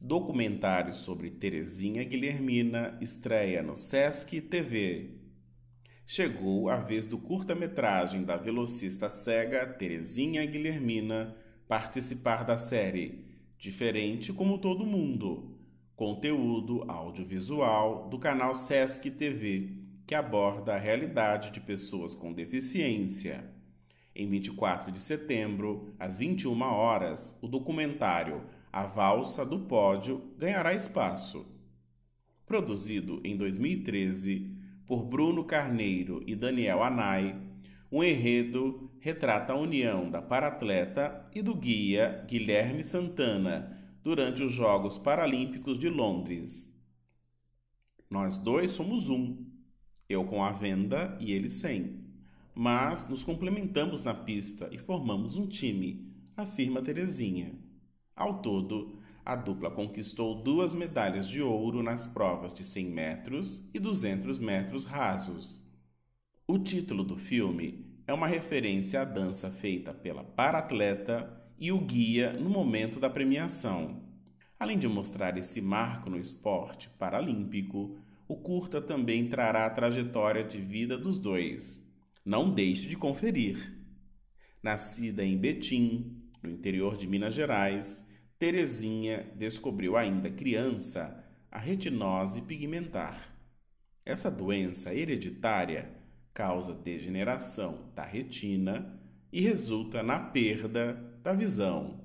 Documentário sobre Terezinha Guilhermina estreia no Sesc TV. Chegou a vez do curta-metragem da velocista cega Terezinha Guilhermina participar da série Diferente como todo mundo, conteúdo audiovisual do canal Sesc TV, que aborda a realidade de pessoas com deficiência. Em 24 de setembro, às 21 horas, o documentário A Valsa do Pódio ganhará espaço. Produzido em 2013 por Bruno Carneiro e Daniel Anai, o enredo retrata a união da paratleta e do guia Guilherme Santana durante os Jogos Paralímpicos de Londres. Nós dois somos um, eu com a venda e ele sem mas nos complementamos na pista e formamos um time, afirma Terezinha. Ao todo, a dupla conquistou duas medalhas de ouro nas provas de 100 metros e 200 metros rasos. O título do filme é uma referência à dança feita pela paratleta e o guia no momento da premiação. Além de mostrar esse marco no esporte paralímpico, o curta também trará a trajetória de vida dos dois não deixe de conferir. Nascida em Betim, no interior de Minas Gerais, Terezinha descobriu ainda criança a retinose pigmentar. Essa doença hereditária causa degeneração da retina e resulta na perda da visão.